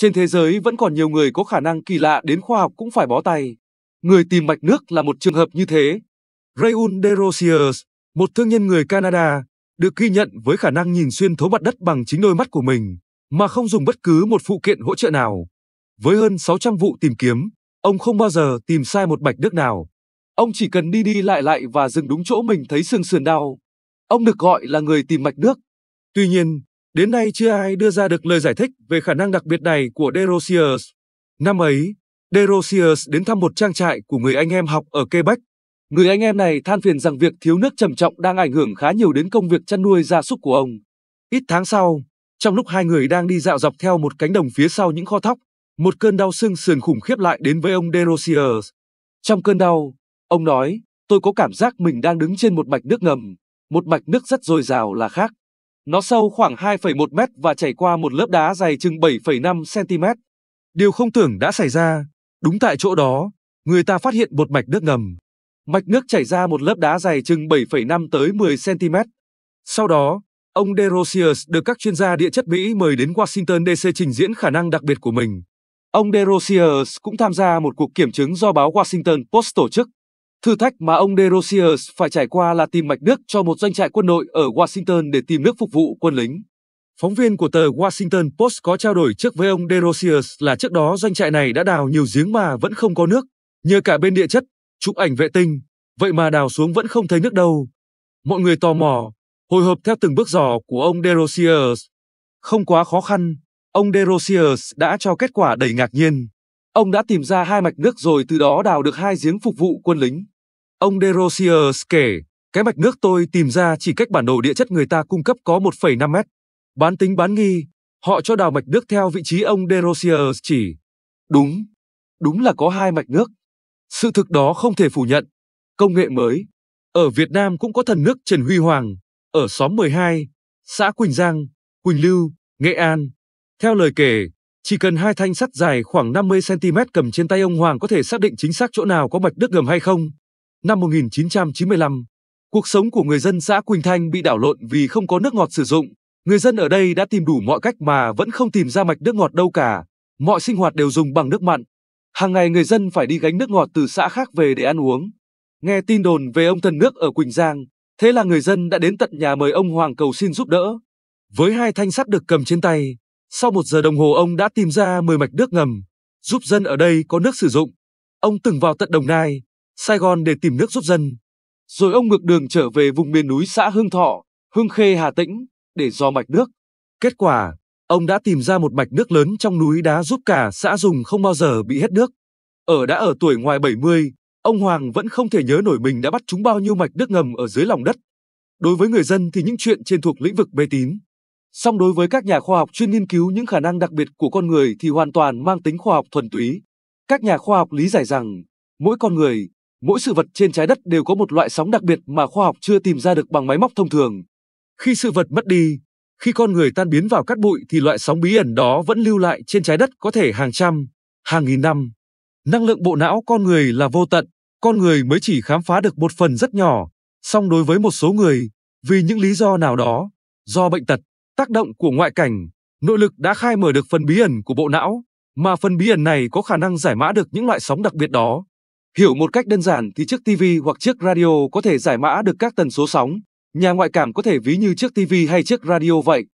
Trên thế giới vẫn còn nhiều người có khả năng kỳ lạ đến khoa học cũng phải bó tay. Người tìm mạch nước là một trường hợp như thế. Rayon DeRosiers, một thương nhân người Canada, được ghi nhận với khả năng nhìn xuyên thấu mặt đất bằng chính đôi mắt của mình, mà không dùng bất cứ một phụ kiện hỗ trợ nào. Với hơn 600 vụ tìm kiếm, ông không bao giờ tìm sai một mạch nước nào. Ông chỉ cần đi đi lại lại và dừng đúng chỗ mình thấy xương sườn đau. Ông được gọi là người tìm mạch nước. Tuy nhiên, Đến nay chưa ai đưa ra được lời giải thích về khả năng đặc biệt này của Derosius. Năm ấy, Derosius đến thăm một trang trại của người anh em học ở Quebec. Người anh em này than phiền rằng việc thiếu nước trầm trọng đang ảnh hưởng khá nhiều đến công việc chăn nuôi gia súc của ông. Ít tháng sau, trong lúc hai người đang đi dạo dọc theo một cánh đồng phía sau những kho thóc, một cơn đau sưng sườn khủng khiếp lại đến với ông Derosius. Trong cơn đau, ông nói, tôi có cảm giác mình đang đứng trên một mạch nước ngầm, một mạch nước rất dồi dào là khác. Nó sâu khoảng 2,1 mét và chảy qua một lớp đá dày chừng 7,5 cm. Điều không tưởng đã xảy ra, đúng tại chỗ đó, người ta phát hiện một mạch nước ngầm. Mạch nước chảy ra một lớp đá dày chừng 7,5 tới 10 cm. Sau đó, ông DeRosiers được các chuyên gia địa chất Mỹ mời đến Washington DC trình diễn khả năng đặc biệt của mình. Ông DeRosiers cũng tham gia một cuộc kiểm chứng do báo Washington Post tổ chức. Thử thách mà ông DeRosiers phải trải qua là tìm mạch nước cho một doanh trại quân đội ở Washington để tìm nước phục vụ quân lính. Phóng viên của tờ Washington Post có trao đổi trước với ông DeRosiers là trước đó doanh trại này đã đào nhiều giếng mà vẫn không có nước, nhờ cả bên địa chất, chụp ảnh vệ tinh, vậy mà đào xuống vẫn không thấy nước đâu. Mọi người tò mò, hồi hộp theo từng bước dò của ông DeRosiers. Không quá khó khăn, ông DeRosiers đã cho kết quả đầy ngạc nhiên. Ông đã tìm ra hai mạch nước rồi từ đó đào được hai giếng phục vụ quân lính. Ông Derosiers kể, cái mạch nước tôi tìm ra chỉ cách bản đồ địa chất người ta cung cấp có 1,5 mét. Bán tính bán nghi, họ cho đào mạch nước theo vị trí ông Derosiers chỉ. Đúng, đúng là có hai mạch nước. Sự thực đó không thể phủ nhận. Công nghệ mới, ở Việt Nam cũng có thần nước Trần Huy Hoàng, ở xóm 12, xã Quỳnh Giang, Quỳnh Lưu, Nghệ An. Theo lời kể, chỉ cần hai thanh sắt dài khoảng 50cm cầm trên tay ông Hoàng có thể xác định chính xác chỗ nào có mạch nước ngầm hay không. Năm 1995, cuộc sống của người dân xã Quỳnh Thanh bị đảo lộn vì không có nước ngọt sử dụng. Người dân ở đây đã tìm đủ mọi cách mà vẫn không tìm ra mạch nước ngọt đâu cả. Mọi sinh hoạt đều dùng bằng nước mặn. Hàng ngày người dân phải đi gánh nước ngọt từ xã khác về để ăn uống. Nghe tin đồn về ông thần nước ở Quỳnh Giang, thế là người dân đã đến tận nhà mời ông Hoàng cầu xin giúp đỡ. Với hai thanh sắt được cầm trên tay, sau một giờ đồng hồ ông đã tìm ra 10 mạch nước ngầm, giúp dân ở đây có nước sử dụng. Ông từng vào tận Đồng Nai, Sài Gòn để tìm nước giúp dân. Rồi ông ngược đường trở về vùng miền núi xã Hương Thọ, Hương Khê Hà Tĩnh để dò mạch nước. Kết quả, ông đã tìm ra một mạch nước lớn trong núi đá giúp cả xã dùng không bao giờ bị hết nước. Ở đã ở tuổi ngoài 70, ông Hoàng vẫn không thể nhớ nổi mình đã bắt chúng bao nhiêu mạch nước ngầm ở dưới lòng đất. Đối với người dân thì những chuyện trên thuộc lĩnh vực mê tín. Song đối với các nhà khoa học chuyên nghiên cứu những khả năng đặc biệt của con người thì hoàn toàn mang tính khoa học thuần túy. Các nhà khoa học lý giải rằng, mỗi con người, mỗi sự vật trên trái đất đều có một loại sóng đặc biệt mà khoa học chưa tìm ra được bằng máy móc thông thường. Khi sự vật mất đi, khi con người tan biến vào cát bụi thì loại sóng bí ẩn đó vẫn lưu lại trên trái đất có thể hàng trăm, hàng nghìn năm. Năng lượng bộ não con người là vô tận, con người mới chỉ khám phá được một phần rất nhỏ, song đối với một số người, vì những lý do nào đó, do bệnh tật, Tác động của ngoại cảnh, nội lực đã khai mở được phần bí ẩn của bộ não, mà phần bí ẩn này có khả năng giải mã được những loại sóng đặc biệt đó. Hiểu một cách đơn giản thì chiếc TV hoặc chiếc radio có thể giải mã được các tần số sóng. Nhà ngoại cảm có thể ví như chiếc TV hay chiếc radio vậy.